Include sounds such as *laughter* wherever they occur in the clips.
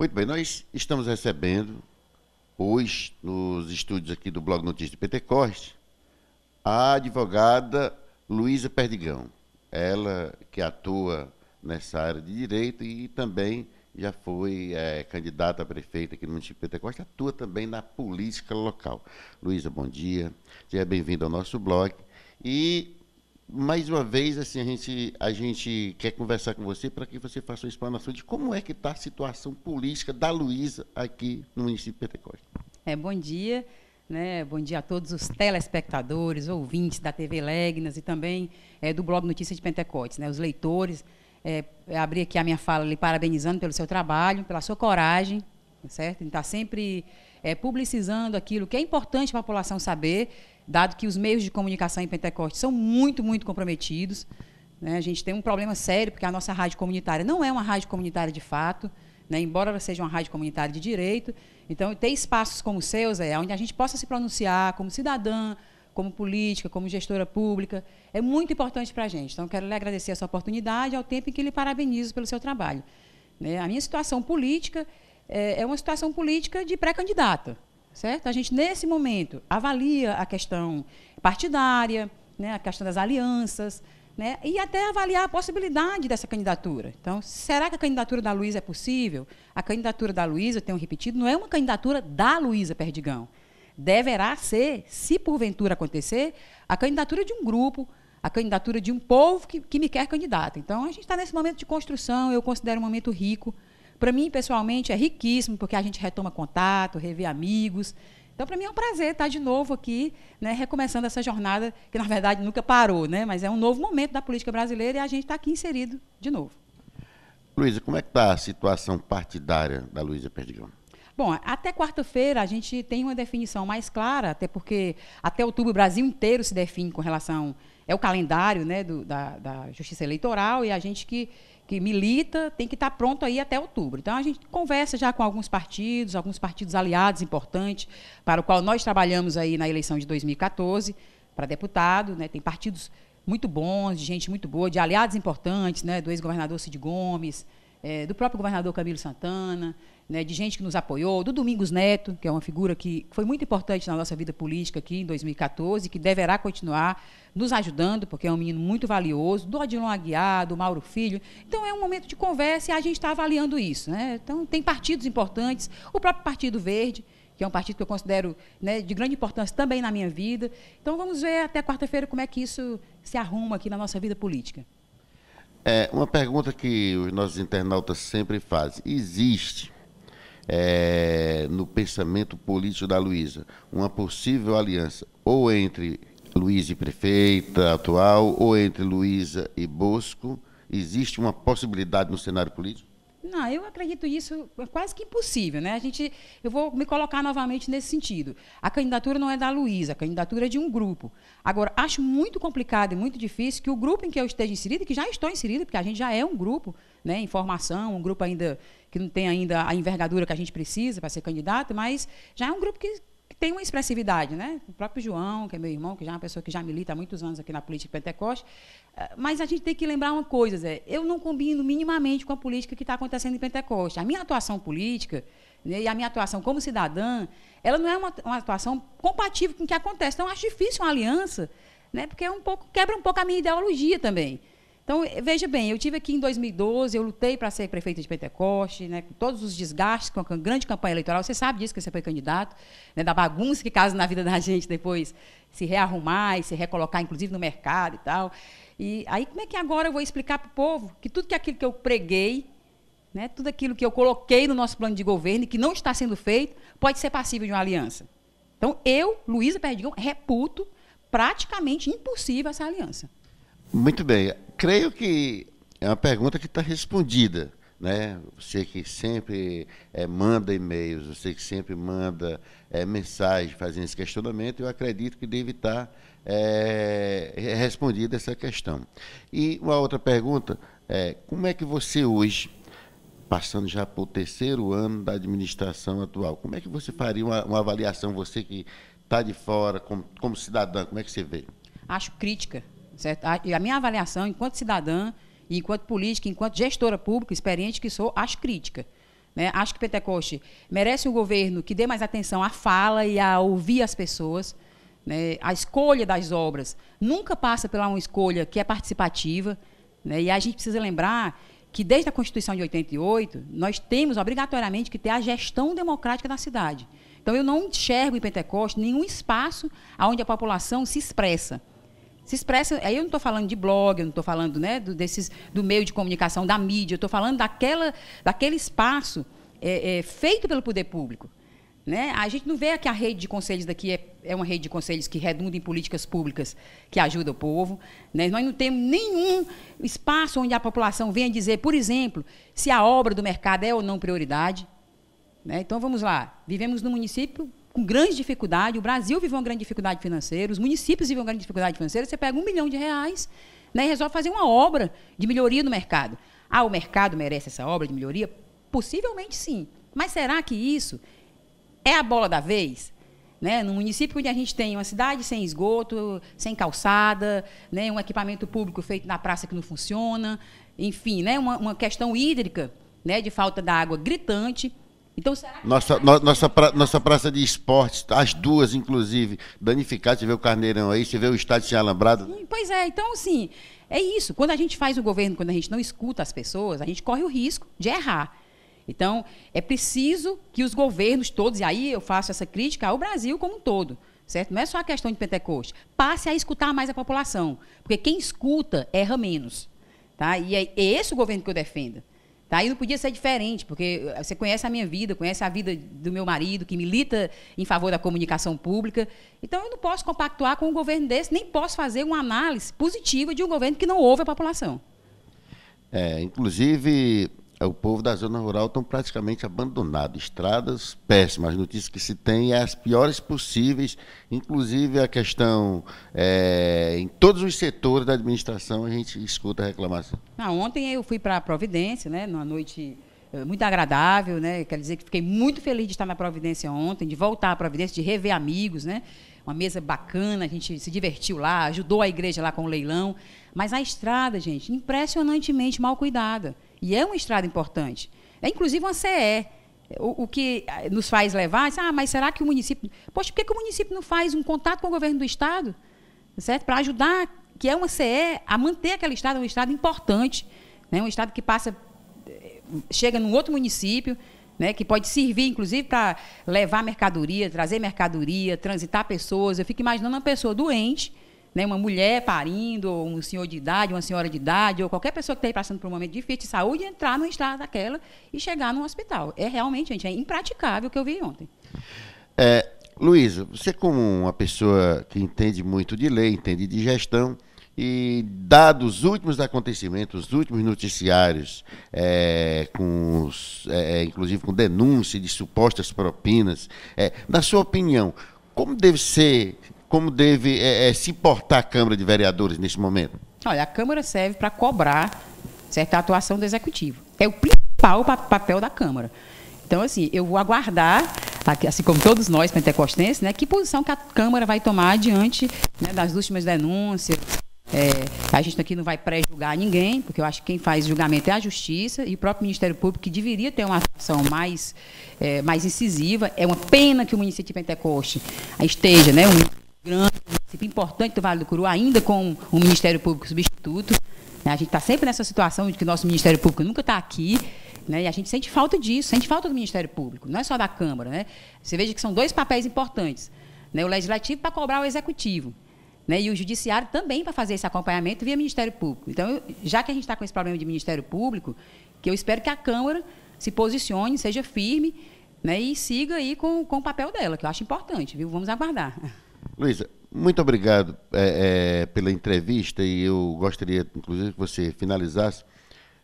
Muito bem, nós estamos recebendo hoje, nos estúdios aqui do Blog Notícias de Pentecoste, a advogada Luísa Perdigão. Ela que atua nessa área de direito e também já foi é, candidata a prefeita aqui no município de Pentecoste, atua também na política local. Luísa, bom dia. Seja bem-vinda ao nosso blog. E mais uma vez, assim, a gente, a gente quer conversar com você para que você faça uma explanação de como é que está a situação política da Luísa aqui no município de Pentecoste. É, bom dia. Né? Bom dia a todos os telespectadores, ouvintes da TV Legnas e também é, do blog Notícias de Pentecostes, né? os leitores. É, é aqui a minha fala lhe parabenizando pelo seu trabalho, pela sua coragem, tá certo? Ele está sempre é, publicizando aquilo que é importante para a população saber dado que os meios de comunicação em Pentecoste são muito, muito comprometidos. Né? A gente tem um problema sério, porque a nossa rádio comunitária não é uma rádio comunitária de fato, né? embora ela seja uma rádio comunitária de direito. Então, ter espaços como o seus, é, onde a gente possa se pronunciar como cidadã, como política, como gestora pública, é muito importante para a gente. Então, quero lhe agradecer essa oportunidade, ao tempo em que lhe parabenizo pelo seu trabalho. Né? A minha situação política é, é uma situação política de pré-candidata certo? A gente, nesse momento, avalia a questão partidária, né, a questão das alianças, né, e até avaliar a possibilidade dessa candidatura. Então, será que a candidatura da Luísa é possível? A candidatura da Luísa, tenho repetido, não é uma candidatura da Luísa Perdigão. Deverá ser, se porventura acontecer, a candidatura de um grupo, a candidatura de um povo que, que me quer candidato. Então, a gente está nesse momento de construção, eu considero um momento rico, para mim, pessoalmente, é riquíssimo, porque a gente retoma contato, revê amigos. Então, para mim é um prazer estar tá de novo aqui, né, recomeçando essa jornada que, na verdade, nunca parou, né, mas é um novo momento da política brasileira e a gente está aqui inserido de novo. Luísa, como é que está a situação partidária da Luísa Perdigão? Bom, até quarta-feira a gente tem uma definição mais clara, até porque até outubro o Brasil inteiro se define com relação. É o calendário né, do, da, da Justiça Eleitoral e a gente que, que milita, tem que estar pronto aí até outubro. Então, a gente conversa já com alguns partidos, alguns partidos aliados importantes, para o qual nós trabalhamos aí na eleição de 2014 para deputado. Né? Tem partidos muito bons, de gente muito boa, de aliados importantes, né? do ex-governador Cid Gomes, é, do próprio governador Camilo Santana, né, de gente que nos apoiou, do Domingos Neto, que é uma figura que foi muito importante na nossa vida política aqui em 2014, que deverá continuar nos ajudando, porque é um menino muito valioso, do Adilon Aguiar, do Mauro Filho. Então é um momento de conversa e a gente está avaliando isso. Né? Então tem partidos importantes, o próprio Partido Verde, que é um partido que eu considero né, de grande importância também na minha vida. Então vamos ver até quarta-feira como é que isso se arruma aqui na nossa vida política. É, uma pergunta que os nossos internautas sempre fazem: existe é, no pensamento político da Luísa uma possível aliança ou entre Luísa e prefeita atual ou entre Luísa e Bosco? Existe uma possibilidade no cenário político? Não, eu acredito isso é quase que impossível, né? A gente, eu vou me colocar novamente nesse sentido. A candidatura não é da Luísa, a candidatura é de um grupo. Agora, acho muito complicado e muito difícil que o grupo em que eu esteja inserido, que já estou inserido, porque a gente já é um grupo, né, em formação, um grupo ainda que não tem ainda a envergadura que a gente precisa para ser candidato, mas já é um grupo que tem uma expressividade, né? O próprio João, que é meu irmão, que já é uma pessoa que já milita há muitos anos aqui na política pentecoste. Eh, mas a gente tem que lembrar uma coisa, Zé. Eu não combino minimamente com a política que está acontecendo em Pentecoste. A minha atuação política né, e a minha atuação como cidadã, ela não é uma, uma atuação compatível com o que acontece. Então, acho difícil uma aliança, né? Porque é um pouco, quebra um pouco a minha ideologia também. Então, veja bem, eu tive aqui em 2012, eu lutei para ser prefeita de Pentecoste, né, com todos os desgastes, com a grande campanha eleitoral. Você sabe disso, que você foi candidato, né, da bagunça que causa na vida da *laughs* gente depois se rearrumar e se recolocar, inclusive, no mercado e tal. E aí, como é que agora eu vou explicar para o povo que tudo que aquilo que eu preguei, né, tudo aquilo que eu coloquei no nosso plano de governo e que não está sendo feito, pode ser passível de uma aliança? Então, eu, Luísa Perdigão, reputo praticamente impossível essa aliança. Muito bem creio que é uma pergunta que está respondida. Né? Você que sempre é, manda e-mails, você que sempre manda é, mensagem fazendo esse questionamento, eu acredito que deve tá, estar eh, é, respondida essa questão. E uma outra pergunta é como é que você hoje, passando já para o terceiro ano da administração atual, como é que você faria uma, uma avaliação, você que está de fora, como, como cidadã, como é que você vê? Acho crítica Certo? A, e a minha avaliação, enquanto cidadã, enquanto política, enquanto gestora pública, experiente que sou, acho crítica. Né? Acho que Pentecoste merece um governo que dê mais atenção à fala e a ouvir as pessoas. Né? A escolha das obras nunca passa pela uma escolha que é participativa. Né? E a gente precisa lembrar que, desde a Constituição de 88, nós temos obrigatoriamente que ter a gestão democrática da cidade. Então, eu não enxergo em Pentecoste nenhum espaço onde a população se expressa se expressa. Aí eu não estou falando de blog, eu não estou falando né, do, desses, do meio de comunicação, da mídia, eu estou falando daquela, daquele espaço é, é, feito pelo poder público. Né? A gente não vê que a rede de conselhos daqui é, é uma rede de conselhos que redunda em políticas públicas que ajuda o povo. Né? Nós não temos nenhum espaço onde a população venha dizer, por exemplo, se a obra do mercado é ou não prioridade. Né? Então vamos lá, vivemos num município com grande dificuldade, o Brasil vive uma grande dificuldade financeira, os municípios vivem uma grande dificuldade financeira, você pega um milhão de reais né, e resolve fazer uma obra de melhoria no mercado. Ah, o mercado merece essa obra de melhoria? Possivelmente sim. Mas será que isso é a bola da vez? Né, no município onde a gente tem uma cidade sem esgoto, sem calçada, né, um equipamento público feito na praça que não funciona, enfim, né, uma, uma questão hídrica né, de falta da água gritante. Então, será que nossa, no, nossa, pra, nossa praça de esportes, as duas, inclusive, danificadas. Você vê o Carneirão aí, você vê o estádio sem alambrado. Pois é, então, assim, é isso. Quando a gente faz o governo, quando a gente não escuta as pessoas, a gente corre o risco de errar. Então, é preciso que os governos todos, e aí eu faço essa crítica ao Brasil como um todo, certo? Não é só a questão de Pentecoste. Passe a escutar mais a população, porque quem escuta erra menos. Tá? E é esse o governo que eu defendo. Tá? E não podia ser diferente, porque eh, você conhece a minha vida, conhece a vida do meu marido, que milita em favor da comunicação pública. Então, eu não posso compactuar com um governo desse, nem posso fazer uma análise positiva de um governo que não ouve a população. É, inclusive, é, o povo da zona rural estão praticamente abandonado. Estradas péssimas. As notícias que se tem é as piores possíveis, inclusive a questão é, em todos os setores da administração a gente escuta a reclamação. Não, ontem eu fui para a Providência, né, numa noite é, muito agradável, né? Quer dizer que fiquei muito feliz de estar na Providência ontem, de voltar à Providência, de rever amigos, né? Uma mesa bacana, a gente se divertiu lá, ajudou a igreja lá com o leilão. Mas a estrada, gente, impressionantemente mal cuidada. E é uma estrada importante. É inclusive uma CE. O, o que eh, nos faz levar, diz, ah, mas será que o município. Poxa, por que, que o município não faz um contato com o governo do Estado? Certo? Para ajudar, que é uma CE, a manter aquela estrada, um estado importante, né? um estado que passa, eh, chega num outro município. Né, que pode servir, inclusive, para levar mercadoria, trazer mercadoria, transitar pessoas. Eu fico imaginando uma pessoa doente, né, uma mulher parindo, ou um senhor de idade, uma senhora de idade, ou qualquer pessoa que esteja tá passando por um momento difícil de saúde, entrar numa estrada daquela e chegar num hospital. É realmente, gente, é impraticável o que eu vi ontem. É, Luísa, você como uma pessoa que entende muito de lei, entende de gestão, e dados os últimos acontecimentos, os últimos noticiários, é, com os, é, é inclusive com denúncia de supostas propinas, é, na sua opinião, como deve ser como deve é, é, se portar a Câmara de Vereadores neste momento? Olha, a Câmara serve para cobrar certa atuação do Executivo. É o principal papel da Câmara. Então, assim, eu vou aguardar, assim como todos nós pentecostenses, né, que posição que a Câmara vai tomar diante né, das últimas denúncias. É, a gente aqui não vai pré-julgar ninguém, porque eu acho que quem faz julgamento é a Justiça e o próprio Ministério Público, que deveria ter uma ação mais, é, mais incisiva. É uma pena que o município de Pentecoste esteja, né, um grande, um município importante do Vale do Curu, ainda com o Ministério Público substituto. Né? A gente está sempre nessa situação de que o nosso Ministério Público nunca está aqui. Né? E a gente sente falta disso, sente falta do Ministério Público, não é só da Câmara. Né? Você veja que são dois papéis importantes: né? o Legislativo para cobrar o Executivo. Né, e o judiciário também para fazer esse acompanhamento via Ministério Público. Então, eu, já que a gente está com esse problema de Ministério Público, que eu espero que a Câmara se posicione, seja firme né, e siga aí com, com o papel dela, que eu acho importante, viu? Vamos aguardar. *laughs* Luísa, muito obrigado é, é, pela entrevista e eu gostaria, inclusive, que você finalizasse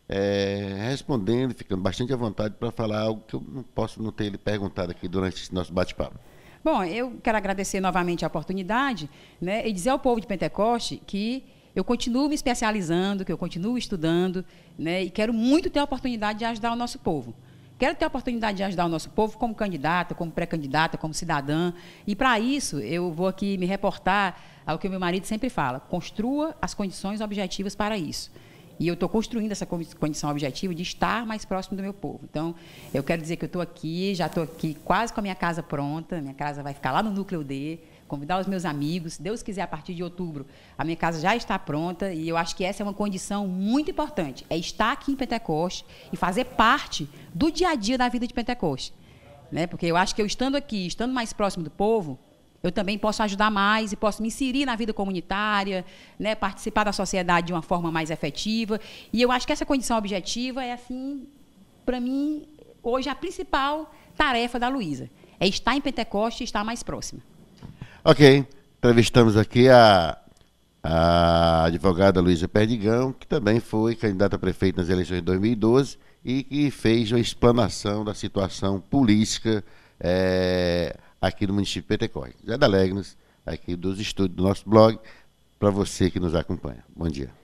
é, respondendo, ficando bastante à vontade para falar algo que eu não posso não ter lhe perguntado aqui durante esse nosso bate-papo. Bom, eu quero agradecer novamente a oportunidade né, e dizer ao povo de Pentecoste que eu continuo me especializando, que eu continuo estudando né, e quero muito ter a oportunidade de ajudar o nosso povo. Quero ter a oportunidade de ajudar o nosso povo como candidata, como pré-candidata, como cidadã. E para isso, eu vou aqui me reportar ao que o meu marido sempre fala: construa as condições objetivas para isso. E eu estou construindo essa condição objetiva de estar mais próximo do meu povo. Então, eu quero dizer que eu estou aqui, já estou aqui quase com a minha casa pronta, minha casa vai ficar lá no núcleo D convidar os meus amigos. Se Deus quiser, a partir de outubro, a minha casa já está pronta e eu acho que essa é uma condição muito importante. É estar aqui em Pentecoste e fazer parte do dia a dia da vida de Pentecoste. Né? Porque eu acho que eu estando aqui, estando mais próximo do povo, eu também posso ajudar mais e posso me inserir na vida comunitária, né? participar da sociedade de uma forma mais efetiva. E eu acho que essa condição objetiva é, assim, para mim, hoje a principal tarefa da Luísa. É estar em Pentecoste e estar mais próxima. Ok, entrevistamos aqui a, a advogada Luísa Perdigão, que também foi candidata a prefeita nas eleições de 2012 e que fez uma explanação da situação política é, aqui no município de Pentecostes. Zé da Legnes, aqui dos estúdios do nosso blog, para você que nos acompanha. Bom dia.